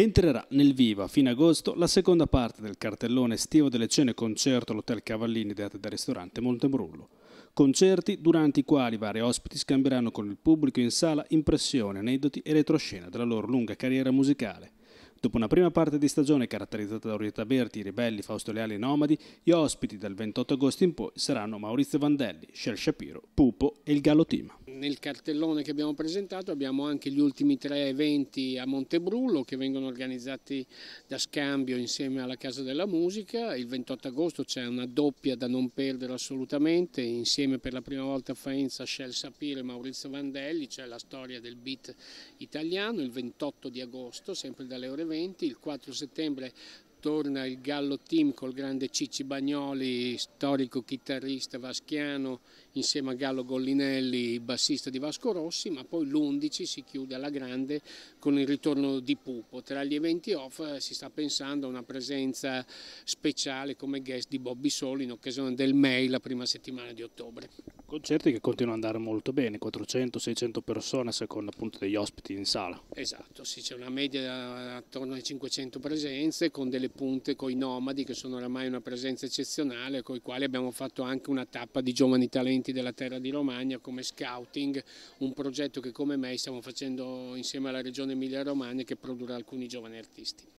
Entrerà nel vivo a fine agosto la seconda parte del cartellone estivo delle cene concerto all'Hotel Cavallini date dal ristorante Montebrullo. Concerti durante i quali vari ospiti scambieranno con il pubblico in sala impressioni, aneddoti e retroscena della loro lunga carriera musicale. Dopo una prima parte di stagione caratterizzata da Orietta Berti, Ribelli, Fausto Leali e Nomadi, gli ospiti dal 28 agosto in poi saranno Maurizio Vandelli, Shell Shapiro, Pupo e il Gallo Tima nel cartellone che abbiamo presentato abbiamo anche gli ultimi tre eventi a Montebrullo che vengono organizzati da Scambio insieme alla Casa della Musica. Il 28 agosto c'è una doppia da non perdere assolutamente, insieme per la prima volta a Faenza Shell Sapire e Maurizio Vandelli, c'è la storia del beat italiano. Il 28 di agosto, sempre dalle ore 20, il 4 settembre torna il Gallo Team col grande Cicci Bagnoli, storico chitarrista vaschiano, insieme a Gallo Gollinelli, bassista di Vasco Rossi, ma poi l'11 si chiude alla grande con il ritorno di Pupo. Tra gli eventi off eh, si sta pensando a una presenza speciale come guest di Bobby Soli in occasione del May la prima settimana di ottobre. Concerti che continuano ad andare molto bene, 400-600 persone a seconda appunto degli ospiti in sala. Esatto, sì, c'è una media attorno ai 500 presenze con delle punte con i nomadi che sono oramai una presenza eccezionale con i quali abbiamo fatto anche una tappa di giovani talenti della terra di Romagna come scouting, un progetto che come me stiamo facendo insieme alla regione Emilia Romagna che produrrà alcuni giovani artisti.